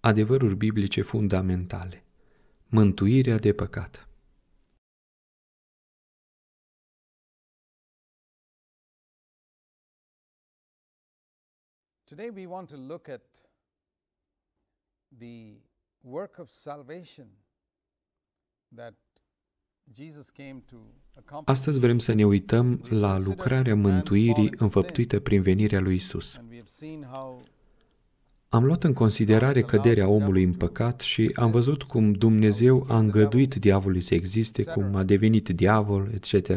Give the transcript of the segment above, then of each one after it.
adevăruri biblice fundamentale. Mântuirea de păcat. Today we want to look at the work of salvation that Astăzi vrem să ne uităm la lucrarea mântuirii înfăptuită prin venirea lui Isus. Am luat în considerare căderea omului în păcat și am văzut cum Dumnezeu a îngăduit diavolului să existe, cum a devenit diavol, etc.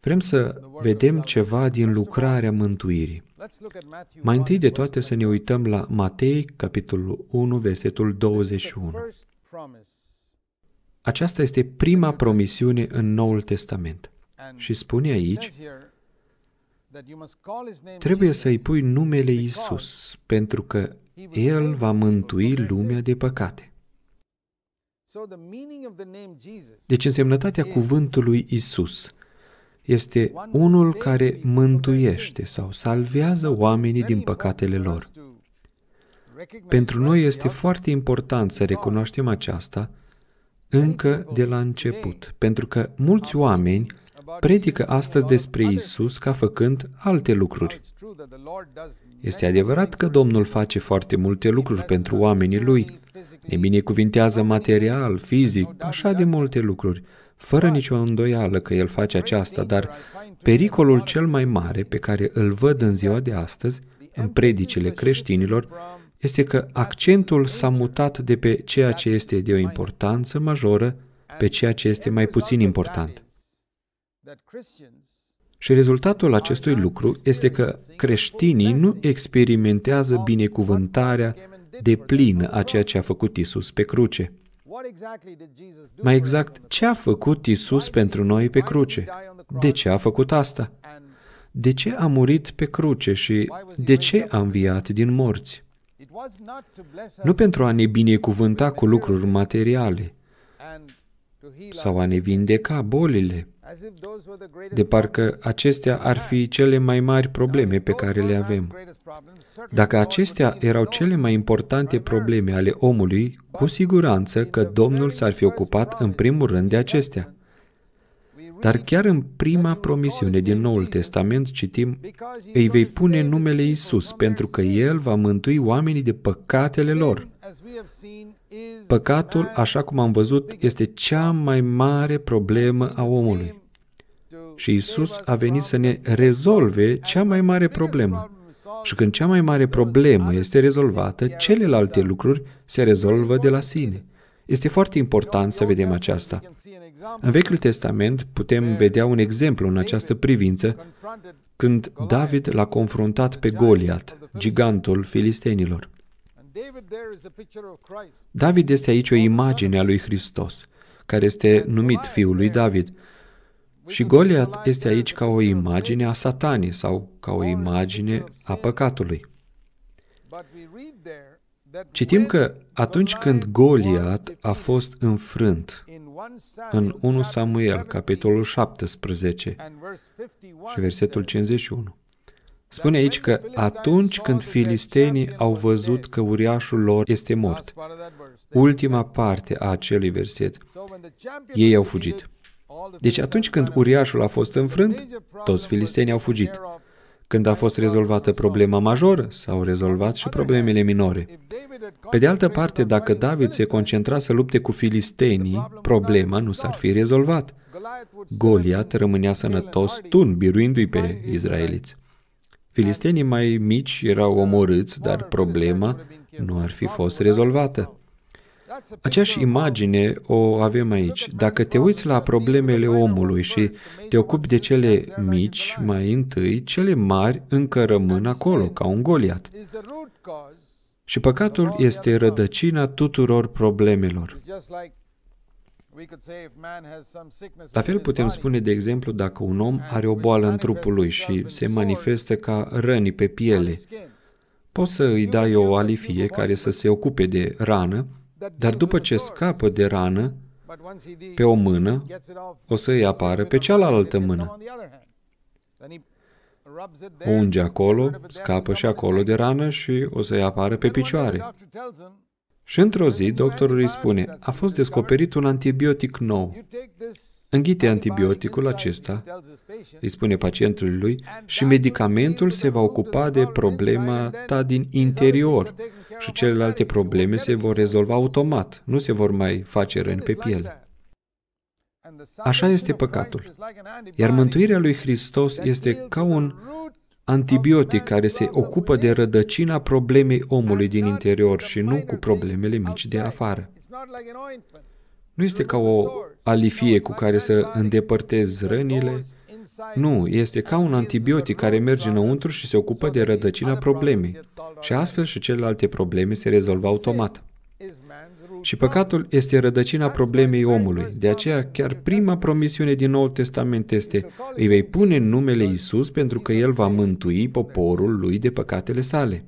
Vrem să vedem ceva din lucrarea mântuirii. Mai întâi de toate să ne uităm la Matei, capitolul 1, versetul 21. Aceasta este prima promisiune în Noul Testament. Și spune aici Trebuie să-i pui numele Isus, pentru că El va mântui lumea de păcate. Deci însemnătatea cuvântului Isus este unul care mântuiește sau salvează oamenii din păcatele lor. Pentru noi este foarte important să recunoaștem aceasta încă de la început, pentru că mulți oameni predică astăzi despre Isus ca făcând alte lucruri. Este adevărat că Domnul face foarte multe lucruri pentru oamenii Lui. Ne binecuvintează material, fizic, așa de multe lucruri, fără nicio îndoială că El face aceasta, dar pericolul cel mai mare pe care îl văd în ziua de astăzi, în predicile creștinilor, este că accentul s-a mutat de pe ceea ce este de o importanță majoră pe ceea ce este mai puțin important. Și rezultatul acestui lucru este că creștinii nu experimentează binecuvântarea de plină a ceea ce a făcut Isus pe cruce. Mai exact, ce a făcut Isus pentru noi pe cruce? De ce a făcut asta? De ce a murit pe cruce și de ce a înviat din morți? Nu pentru a ne binecuvânta cu lucruri materiale sau a ne vindeca bolile de parcă acestea ar fi cele mai mari probleme pe care le avem. Dacă acestea erau cele mai importante probleme ale omului, cu siguranță că Domnul s-ar fi ocupat în primul rând de acestea. Dar chiar în prima promisiune din Noul Testament citim, îi vei pune numele Isus, pentru că El va mântui oamenii de păcatele lor. Păcatul, așa cum am văzut, este cea mai mare problemă a omului. Și Isus a venit să ne rezolve cea mai mare problemă. Și când cea mai mare problemă este rezolvată, celelalte lucruri se rezolvă de la sine. Este foarte important să vedem aceasta. În Vechiul Testament putem vedea un exemplu în această privință când David l-a confruntat pe Goliat, gigantul filistenilor. David este aici o imagine a lui Hristos, care este numit fiul lui David. Și Goliat este aici ca o imagine a satanii sau ca o imagine a păcatului. Citim că atunci când Goliat a fost înfrânt în 1 Samuel, capitolul 17 și versetul 51, Spune aici că atunci când filistenii au văzut că uriașul lor este mort, ultima parte a acelui verset, ei au fugit. Deci atunci când uriașul a fost înfrânt, toți filistenii au fugit. Când a fost rezolvată problema majoră, s-au rezolvat și problemele minore. Pe de altă parte, dacă David se concentra să lupte cu filistenii, problema nu s-ar fi rezolvat. Goliat rămânea sănătos, tun, biruindu-i pe izraeliți. Filistenii mai mici erau omorâți, dar problema nu ar fi fost rezolvată. Aceeași imagine o avem aici. Dacă te uiți la problemele omului și te ocupi de cele mici mai întâi, cele mari încă rămân acolo, ca un goliat. Și păcatul este rădăcina tuturor problemelor. La fel putem spune, de exemplu, dacă un om are o boală în trupul lui și se manifestă ca răni pe piele, poți să îi dai o alifie care să se ocupe de rană dar după ce scapă de rană pe o mână, o să îi apară pe cealaltă mână. O unge acolo, scapă și acolo de rană și o să-i apară pe picioare. Și într-o zi, doctorul îi spune, a fost descoperit un antibiotic nou. Înghite antibioticul acesta, îi spune pacientului lui, și medicamentul se va ocupa de problema ta din interior și celelalte probleme se vor rezolva automat, nu se vor mai face răni pe piele. Așa este păcatul. Iar mântuirea lui Hristos este ca un antibiotic care se ocupă de rădăcina problemei omului din interior și nu cu problemele mici de afară. Nu este ca o alifie cu care să îndepărtezi rănile, nu, este ca un antibiotic care merge înăuntru și se ocupă de rădăcina problemei. Și astfel și celelalte probleme se rezolvă automat. Și păcatul este rădăcina problemei omului. De aceea, chiar prima promisiune din Noul Testament este îi vei pune numele Isus pentru că El va mântui poporul lui de păcatele sale.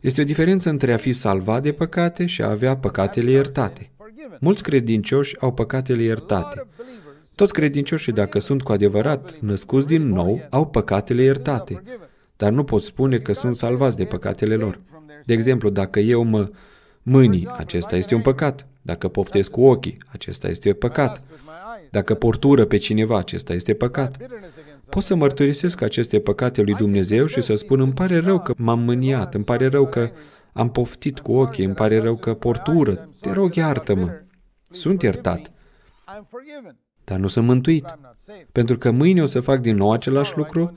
Este o diferență între a fi salvat de păcate și a avea păcatele iertate. Mulți credincioși au păcatele iertate. Toți credincioșii, dacă sunt cu adevărat născuți din nou, au păcatele iertate, dar nu pot spune că sunt salvați de păcatele lor. De exemplu, dacă eu mă mâinii, acesta este un păcat. Dacă poftesc cu ochii, acesta este un păcat. Dacă portură pe cineva, acesta este păcat. Pot să mărturisesc aceste păcate lui Dumnezeu și să spun, îmi pare rău că m-am mâniat, îmi pare rău că am poftit cu ochii, îmi pare rău că portură, te rog iartă-mă. Sunt iertat dar nu sunt mântuit. Pentru că mâine o să fac din nou același lucru.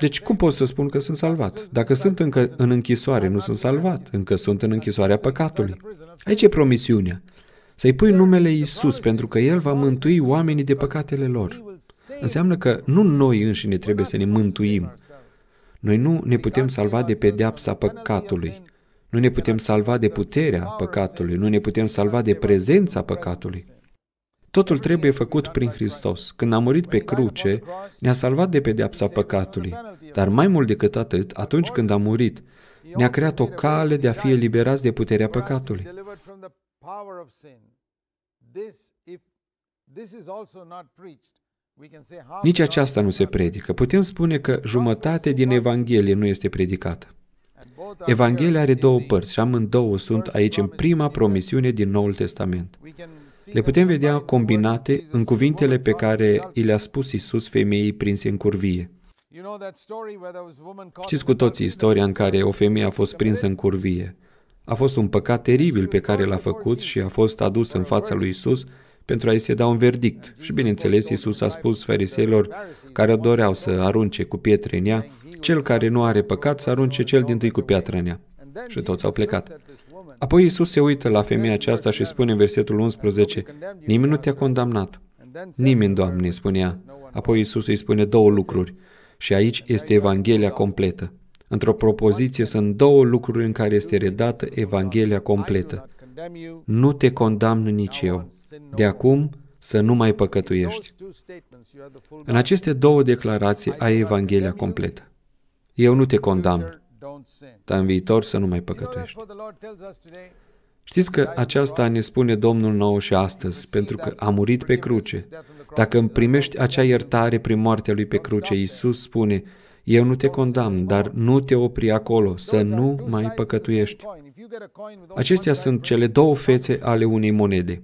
Deci cum pot să spun că sunt salvat? Dacă sunt încă în închisoare, nu sunt salvat. Încă sunt în închisoarea păcatului. Aici e promisiunea. Să-i pui numele Isus, pentru că El va mântui oamenii de păcatele lor. Înseamnă că nu noi înșine trebuie să ne mântuim. Noi nu ne putem salva de pedeapsa păcatului. Nu ne putem salva de puterea păcatului. Nu ne putem salva de prezența păcatului. Totul trebuie făcut prin Hristos. Când a murit pe cruce, ne-a salvat de pedeapsa păcatului. Dar mai mult decât atât, atunci când a murit, ne-a creat o cale de a fi eliberați de puterea păcatului. Nici aceasta nu se predică. Putem spune că jumătate din Evanghelie nu este predicată. Evanghelia are două părți și amândouă sunt aici în prima promisiune din Noul Testament le putem vedea combinate în cuvintele pe care i le-a spus Isus femeii prinse în curvie. Știți cu toții istoria în care o femeie a fost prinsă în curvie. A fost un păcat teribil pe care l-a făcut și a fost adus în fața lui Isus pentru a-i se da un verdict. Și bineînțeles, Isus a spus fariseilor care doreau să arunce cu pietre în ea, cel care nu are păcat să arunce cel din tâi cu piatra în ea. Și toți au plecat. Apoi Isus se uită la femeia aceasta și spune în versetul 11, Nimeni nu te-a condamnat. Nimeni, Doamne, spunea. Apoi Isus îi spune două lucruri. Și aici este Evanghelia completă. Într-o propoziție sunt două lucruri în care este redată Evanghelia completă. Nu te condamn nici eu. De acum să nu mai păcătuiești. În aceste două declarații ai Evanghelia completă. Eu nu te condamn ca în viitor să nu mai păcătești. Știți că aceasta ne spune Domnul nou și astăzi, pentru că a murit pe cruce. Dacă îmi primești acea iertare prin moartea lui pe cruce, Iisus spune, eu nu te condamn, dar nu te opri acolo, să nu mai păcătuiești. Acestea sunt cele două fețe ale unei monede.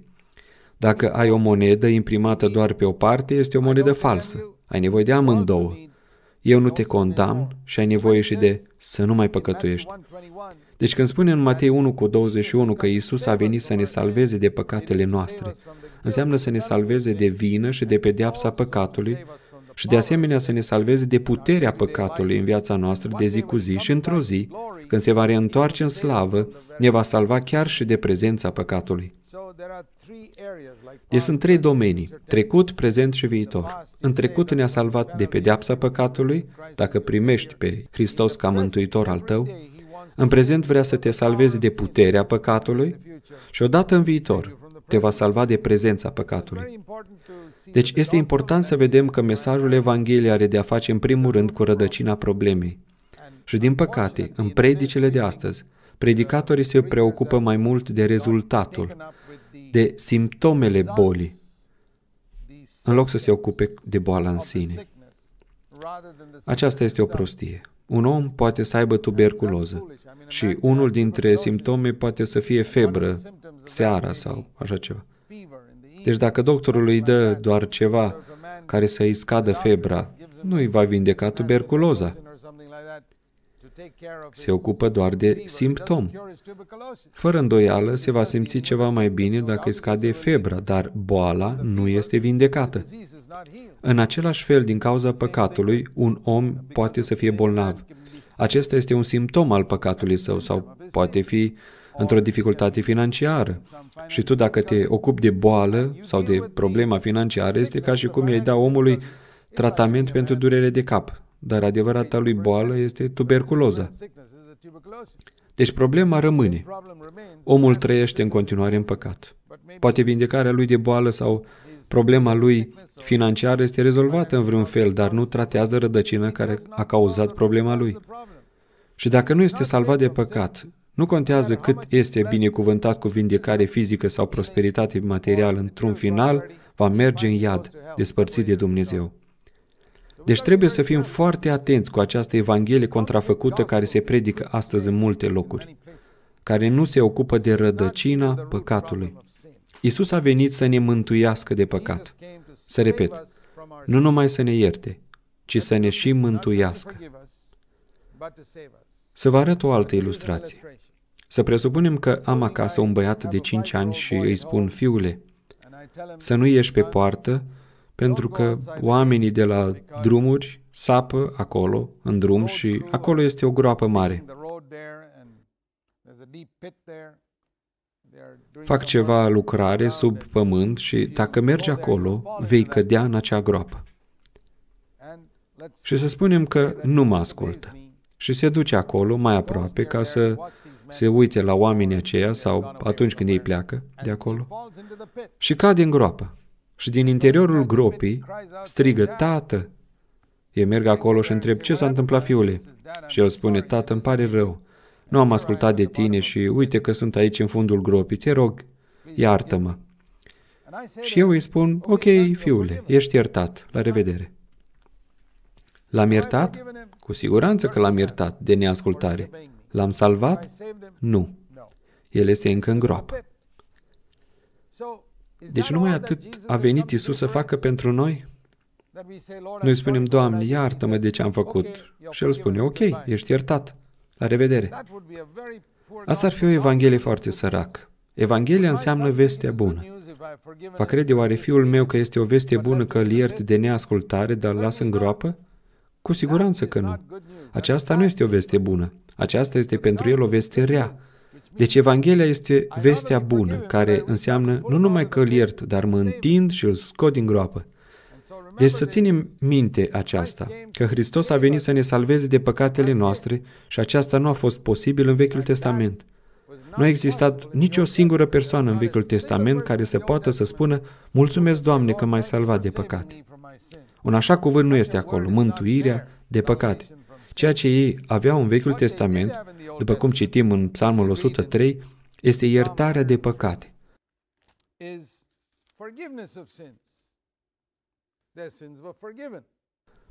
Dacă ai o monedă imprimată doar pe o parte, este o monedă falsă. Ai nevoie de amândouă eu nu te condamn și ai nevoie și de să nu mai păcătuiești. Deci când spune în Matei 1 cu 21 că Isus a venit să ne salveze de păcatele noastre, înseamnă să ne salveze de vină și de pedeapsa păcatului și de asemenea să ne salveze de puterea păcatului în viața noastră de zi cu zi și într-o zi, când se va reîntoarce în slavă, ne va salva chiar și de prezența păcatului. Deci sunt trei domenii, trecut, prezent și viitor. În trecut ne-a salvat de pedeapsa păcatului, dacă primești pe Hristos ca mântuitor al tău, în prezent vrea să te salveze de puterea păcatului și odată în viitor te va salva de prezența păcatului. Deci este important să vedem că mesajul Evangheliei are de a face în primul rând cu rădăcina problemei. Și din păcate, în predicile de astăzi, predicatorii se preocupă mai mult de rezultatul, de simptomele bolii, în loc să se ocupe de boala în sine. Aceasta este o prostie. Un om poate să aibă tuberculoză și unul dintre simptome poate să fie febră, seara sau așa ceva. Deci dacă doctorul îi dă doar ceva care să-i scadă febra, nu îi va vindeca tuberculoza se ocupă doar de simptom. Fără îndoială, se va simți ceva mai bine dacă îi scade febra, dar boala nu este vindecată. În același fel, din cauza păcatului, un om poate să fie bolnav. Acesta este un simptom al păcatului său sau poate fi într-o dificultate financiară. Și tu, dacă te ocupi de boală sau de problema financiară, este ca și cum i-ai da omului tratament pentru durere de cap dar adevărata lui boală este tuberculoza. Deci problema rămâne. Omul trăiește în continuare în păcat. Poate vindecarea lui de boală sau problema lui financiară este rezolvată în vreun fel, dar nu tratează rădăcina care a cauzat problema lui. Și dacă nu este salvat de păcat, nu contează cât este binecuvântat cu vindecare fizică sau prosperitate materială, într-un final va merge în iad, despărțit de Dumnezeu. Deci trebuie să fim foarte atenți cu această Evanghelie contrafăcută care se predică astăzi în multe locuri, care nu se ocupă de rădăcina păcatului. Isus a venit să ne mântuiască de păcat. Să repet, nu numai să ne ierte, ci să ne și mântuiască. Să vă arăt o altă ilustrație. Să presupunem că am acasă un băiat de 5 ani și îi spun, fiule, să nu ieși pe poartă pentru că oamenii de la drumuri sapă acolo, în drum, și acolo este o groapă mare. Fac ceva lucrare sub pământ și dacă mergi acolo, vei cădea în acea groapă. Și să spunem că nu mă ascultă. Și se duce acolo, mai aproape, ca să se uite la oamenii aceia sau atunci când ei pleacă de acolo și cade în groapă și din interiorul gropii strigă, Tată! Eu merg acolo și întreb, ce s-a întâmplat, fiule? Și el spune, Tată, îmi pare rău. Nu am ascultat de tine și uite că sunt aici în fundul gropii. Te rog, iartă-mă. Și eu îi spun, ok, fiule, ești iertat, la revedere. L-am iertat? Cu siguranță că l-am iertat de neascultare. L-am salvat? Nu. El este încă în groapă. Deci numai atât a venit Isus să facă pentru noi? Noi spunem, Doamne, iartă-mă de ce am făcut. Și El spune, ok, ești iertat. La revedere. Asta ar fi o evanghelie foarte sărac. Evanghelia înseamnă vestea bună. Va crede oare fiul meu că este o veste bună că îl iert de neascultare, dar îl las în groapă? Cu siguranță că nu. Aceasta nu este o veste bună. Aceasta este pentru el o veste rea, deci Evanghelia este vestea bună, care înseamnă nu numai că îl iert, dar mă întind și îl scot din groapă. Deci să ținem minte aceasta, că Hristos a venit să ne salveze de păcatele noastre și aceasta nu a fost posibil în Vechiul Testament. Nu a existat nicio singură persoană în Vechiul Testament care să poată să spună Mulțumesc, Doamne, că m-ai salvat de păcate. Un așa cuvânt nu este acolo, mântuirea de păcate. Ceea ce ei aveau în Vechiul Testament, după cum citim în Psalmul 103, este iertarea de păcate.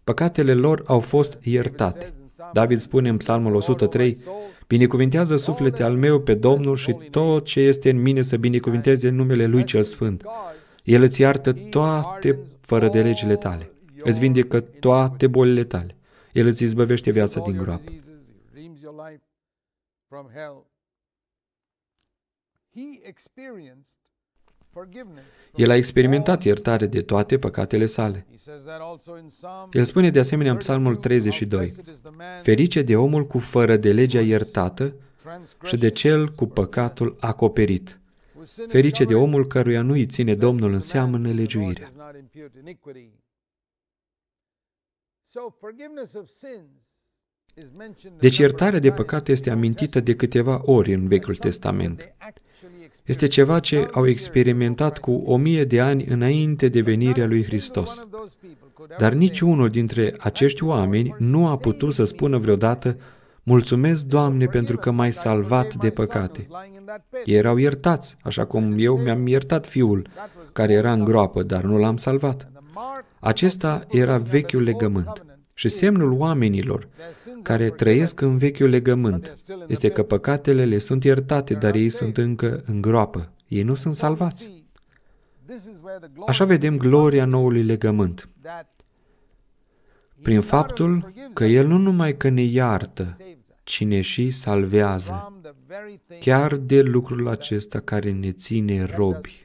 Păcatele lor au fost iertate. David spune în Psalmul 103, Binecuvintează suflete al meu pe Domnul și tot ce este în mine să binecuvinteze numele Lui Cel Sfânt. El îți iartă toate fără de legile tale. Îți vindecă toate bolile tale. El îți izbăvește viața din groapă. El a experimentat iertare de toate păcatele sale. El spune de asemenea în Psalmul 32, Ferice de omul cu fără de legea iertată și de cel cu păcatul acoperit. Ferice de omul căruia nu îi ține Domnul în seamă nelegiuirea. Deci iertarea de păcate este amintită de câteva ori în Vechiul Testament. Este ceva ce au experimentat cu o mie de ani înainte de venirea lui Hristos. Dar niciunul dintre acești oameni nu a putut să spună vreodată Mulțumesc, Doamne, pentru că m-ai salvat de păcate. Ei erau iertați, așa cum eu mi-am iertat fiul, care era în groapă, dar nu l-am salvat. Acesta era vechiul legământ. Și semnul oamenilor care trăiesc în vechiul legământ este că păcatele le sunt iertate, dar ei sunt încă în groapă. Ei nu sunt salvați. Așa vedem gloria noului legământ. Prin faptul că El nu numai că ne iartă, cine și salvează, chiar de lucrul acesta care ne ține robi.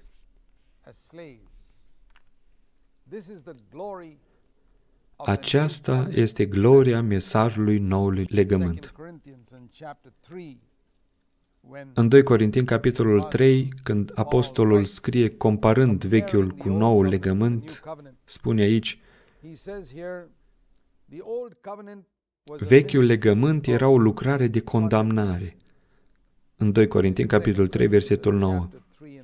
Aceasta este gloria mesajului noului legământ. În 2 Corintini, capitolul 3, când apostolul scrie comparând vechiul cu noul legământ, spune aici, Vechiul legământ era o lucrare de condamnare. În 2 Corintini, capitolul 3, versetul 9.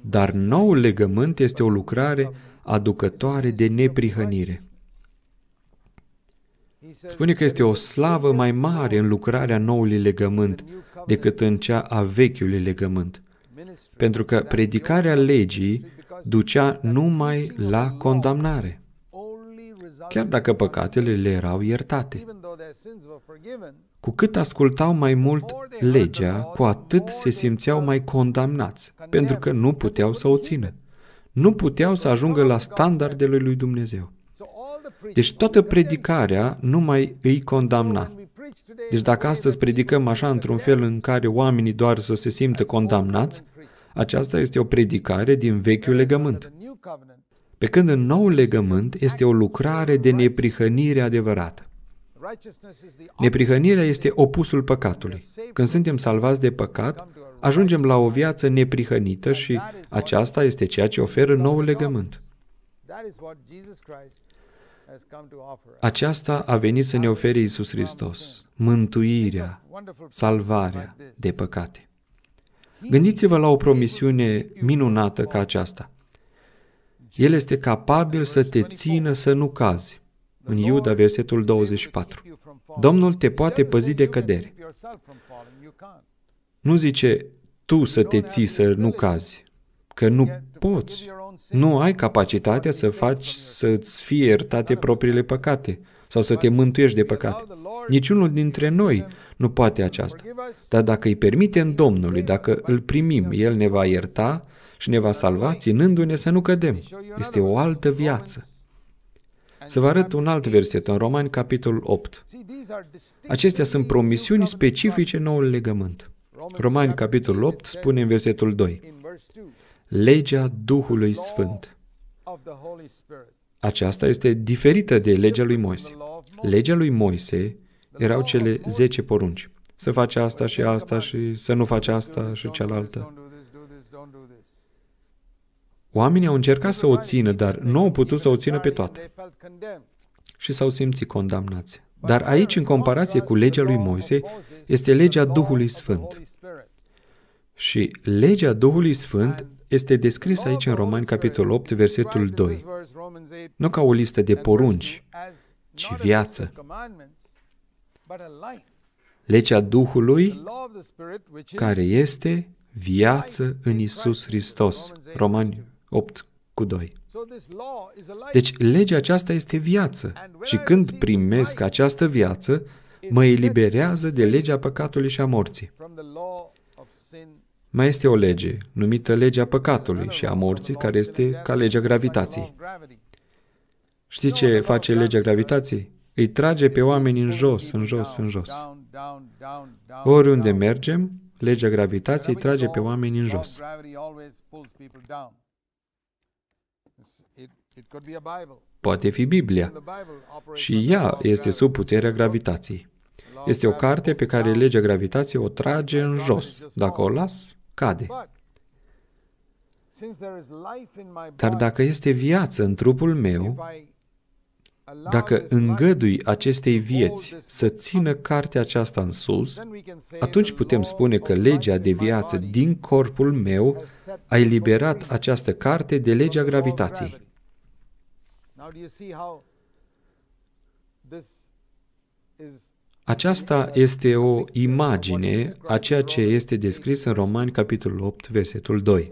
Dar noul legământ este o lucrare aducătoare de neprihănire. Spune că este o slavă mai mare în lucrarea noului legământ decât în cea a vechiului legământ, pentru că predicarea legii ducea numai la condamnare. Chiar dacă păcatele le erau iertate. Cu cât ascultau mai mult legea, cu atât se simțeau mai condamnați, pentru că nu puteau să o țină nu puteau să ajungă la standardele lui Dumnezeu. Deci toată predicarea nu mai îi condamna. Deci dacă astăzi predicăm așa într-un fel în care oamenii doar să se simtă condamnați, aceasta este o predicare din vechiul legământ. Pe când în nou legământ este o lucrare de neprihănire adevărată. Neprihănirea este opusul păcatului. Când suntem salvați de păcat, ajungem la o viață neprihănită și aceasta este ceea ce oferă noul legământ. Aceasta a venit să ne ofere Isus Hristos, mântuirea, salvarea de păcate. Gândiți-vă la o promisiune minunată ca aceasta. El este capabil să te țină să nu cazi în Iuda, versetul 24. Domnul te poate păzi de cădere. Nu zice, tu să te ții să nu cazi, că nu poți. Nu ai capacitatea să faci să-ți fie iertate propriile păcate sau să te mântuiești de păcate. Niciunul dintre noi nu poate aceasta. Dar dacă îi permitem Domnului, dacă îl primim, El ne va ierta și ne va salva, ținându-ne să nu cădem. Este o altă viață. Să vă arăt un alt verset, în Romani, capitolul 8. Acestea sunt promisiuni specifice noului legământ. Romani, capitolul 8, spune în versetul 2. Legea Duhului Sfânt. Aceasta este diferită de legea lui Moise. Legea lui Moise erau cele 10 porunci. Să faci asta și asta și să nu faci asta și cealaltă. Oamenii au încercat să o țină, dar nu au putut să o țină pe toate. Și s-au simțit condamnați. Dar aici, în comparație cu legea lui Moise, este legea Duhului Sfânt. Și legea Duhului Sfânt este descrisă aici în Romani, capitolul 8, versetul 2. Nu ca o listă de porunci, ci viață. Legea Duhului, care este viață în Isus Hristos. Romani 8 cu 2. Deci legea aceasta este viață și când primesc această viață, mă eliberează de legea păcatului și a morții. Mai este o lege, numită legea păcatului și a morții, care este ca legea gravitației. Știi ce face legea gravitației? Îi trage pe oameni în jos, în jos, în jos. Oriunde mergem, legea gravitației trage pe oameni în jos. Poate fi Biblia. Și ea este sub puterea gravitației. Este o carte pe care legea gravitației o trage în jos. Dacă o las, cade. Dar dacă este viață în trupul meu, dacă îngădui acestei vieți să țină cartea aceasta în sus, atunci putem spune că legea de viață din corpul meu a eliberat această carte de legea gravitației. Aceasta este o imagine a ceea ce este descris în Romani, capitolul 8, versetul 2.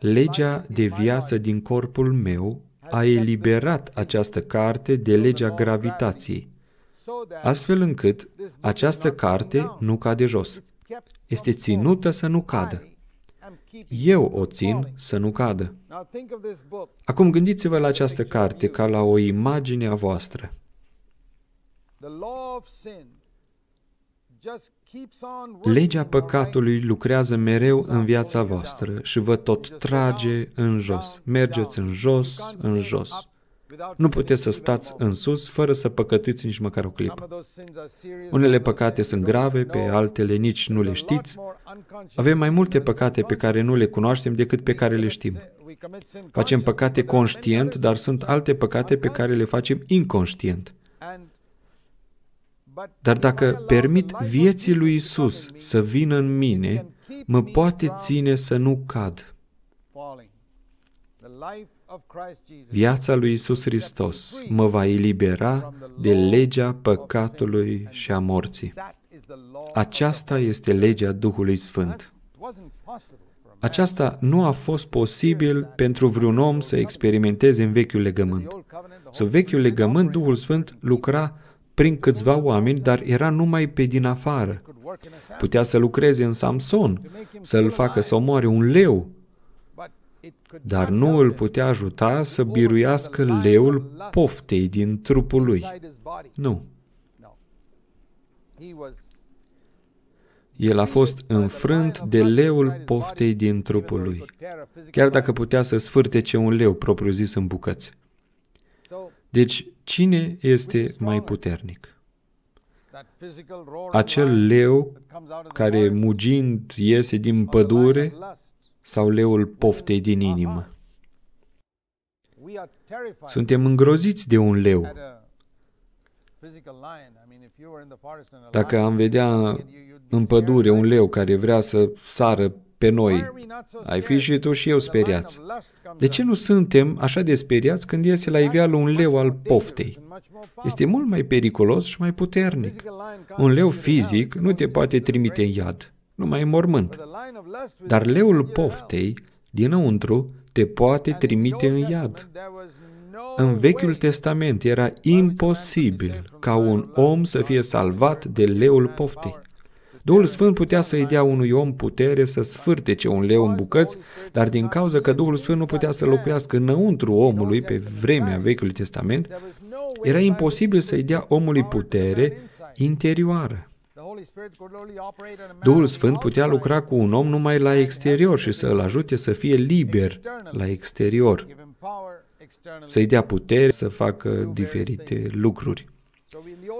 Legea de viață din corpul meu a eliberat această carte de legea gravitației, astfel încât această carte nu cade jos. Este ținută să nu cadă. Eu o țin să nu cadă. Acum gândiți-vă la această carte ca la o imagine a voastră. Legea păcatului lucrează mereu în viața voastră și vă tot trage în jos. Mergeți în jos, în jos. Nu puteți să stați în sus fără să păcătuiți nici măcar o clipă. Unele păcate sunt grave, pe altele nici nu le știți. Avem mai multe păcate pe care nu le cunoaștem decât pe care le știm. Facem păcate conștient, dar sunt alte păcate pe care le facem inconștient. Dar dacă permit vieții lui Isus să vină în mine, mă poate ține să nu cad. Viața lui Isus Hristos mă va elibera de legea păcatului și a morții. Aceasta este legea Duhului Sfânt. Aceasta nu a fost posibil pentru vreun om să experimenteze în vechiul legământ. Sub vechiul legământ, Duhul Sfânt lucra prin câțiva oameni, dar era numai pe din afară. Putea să lucreze în Samson, să-l facă să omoare un leu, dar nu îl putea ajuta să biruiască leul poftei din trupul lui. Nu. El a fost înfrânt de leul poftei din trupul lui, chiar dacă putea să sfârtece un leu propriu-zis în bucăți. Deci, cine este mai puternic? Acel leu care mugind iese din pădure sau leul poftei din inimă? Suntem îngroziți de un leu. Dacă am vedea în pădure un leu care vrea să sară pe noi. Ai fi și tu și eu speriați. De ce nu suntem așa de speriați când iese la iveală un leu al poftei? Este mult mai periculos și mai puternic. Un leu fizic nu te poate trimite în iad, numai în mormânt. Dar leul poftei, dinăuntru, te poate trimite în iad. În Vechiul Testament era imposibil ca un om să fie salvat de leul poftei. Duhul Sfânt putea să-i dea unui om putere să sfârtece un leu în bucăți, dar din cauza că Duhul Sfânt nu putea să locuiască înăuntru omului pe vremea Vechiului Testament, era imposibil să-i dea omului putere interioară. Duhul Sfânt putea lucra cu un om numai la exterior și să îl ajute să fie liber la exterior, să-i dea putere să facă diferite lucruri.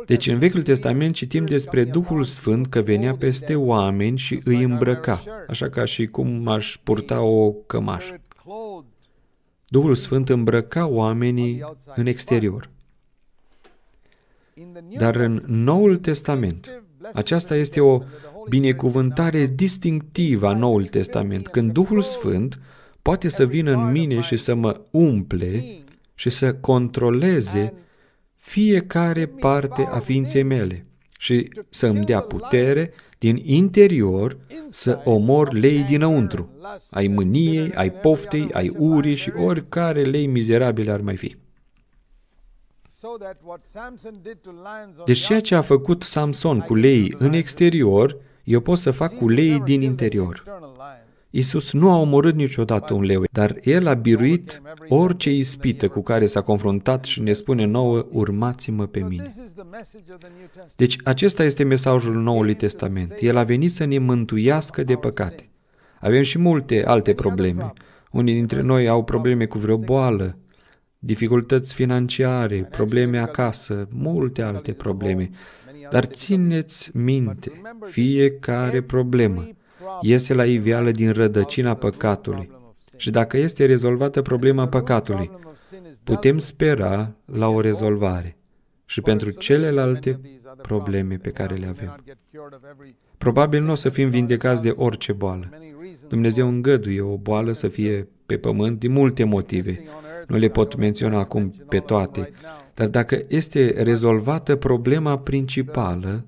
Deci în Vechiul Testament citim despre Duhul Sfânt că venea peste oameni și îi îmbrăca, așa ca și cum aș purta o cămașă. Duhul Sfânt îmbrăca oamenii în exterior. Dar în Noul Testament, aceasta este o binecuvântare distinctivă a Noul Testament, când Duhul Sfânt poate să vină în mine și să mă umple și să controleze fiecare parte a ființei mele și să îmi dea putere din interior să omor lei dinăuntru, ai mâniei, ai poftei, ai urii și oricare lei mizerabile ar mai fi. Deci ceea ce a făcut Samson cu lei în exterior, eu pot să fac cu lei din interior. Isus nu a omorât niciodată un leu, dar El a biruit orice ispită cu care s-a confruntat și ne spune nouă, urmați-mă pe mine. Deci acesta este mesajul Noului Testament. El a venit să ne mântuiască de păcate. Avem și multe alte probleme. Unii dintre noi au probleme cu vreo boală, dificultăți financiare, probleme acasă, multe alte probleme. Dar țineți minte fiecare problemă iese la iveală din rădăcina păcatului. Și dacă este rezolvată problema păcatului, putem spera la o rezolvare și pentru celelalte probleme pe care le avem. Probabil nu o să fim vindecați de orice boală. Dumnezeu îngăduie o boală să fie pe pământ din multe motive. Nu le pot menționa acum pe toate. Dar dacă este rezolvată problema principală,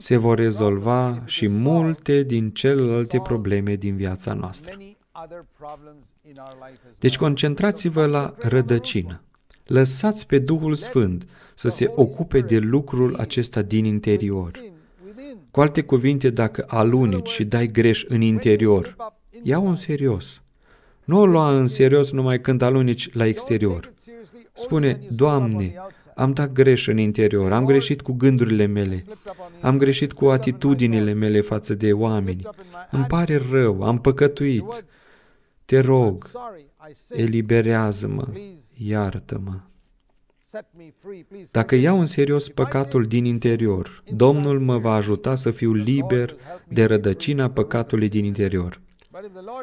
se vor rezolva și multe din celelalte probleme din viața noastră. Deci concentrați-vă la rădăcină. Lăsați pe Duhul Sfânt să se ocupe de lucrul acesta din interior. Cu alte cuvinte, dacă alunici și dai greș în interior, iau în serios. Nu o lua în serios numai când alunici la exterior. Spune, Doamne, am dat greș în interior, am greșit cu gândurile mele, am greșit cu atitudinile mele față de oameni. Îmi pare rău, am păcătuit. Te rog, eliberează-mă, iartă-mă. Dacă iau în serios păcatul din interior, Domnul mă va ajuta să fiu liber de rădăcina păcatului din interior.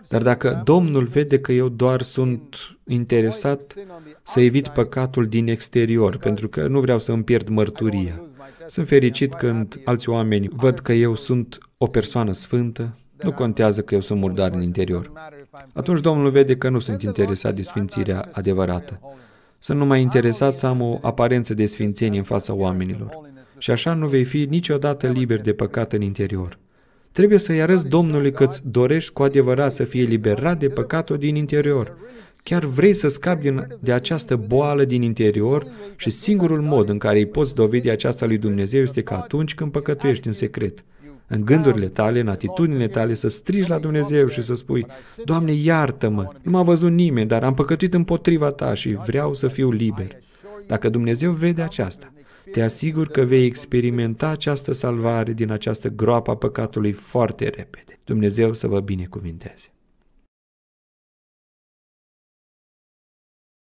Dar dacă Domnul vede că eu doar sunt interesat să evit păcatul din exterior, pentru că nu vreau să îmi pierd mărturia, sunt fericit când alți oameni văd că eu sunt o persoană sfântă, nu contează că eu sunt murdar în interior. Atunci Domnul vede că nu sunt interesat de sfințirea adevărată. Sunt numai interesat să am o aparență de sfințenie în fața oamenilor. Și așa nu vei fi niciodată liber de păcat în interior. Trebuie să-i arăți Domnului că-ți dorești cu adevărat să fie liberat de păcatul din interior. Chiar vrei să scapi din, de această boală din interior și singurul mod în care îi poți dovedi aceasta lui Dumnezeu este că atunci când păcătuiești în secret, în gândurile tale, în atitudinile tale, să strigi la Dumnezeu și să spui, Doamne, iartă-mă, nu m-a văzut nimeni, dar am păcătuit împotriva Ta și vreau să fiu liber. Dacă Dumnezeu vede aceasta, te asigur că vei experimenta această salvare din această groapă a păcatului foarte repede. Dumnezeu să vă binecuvinteze!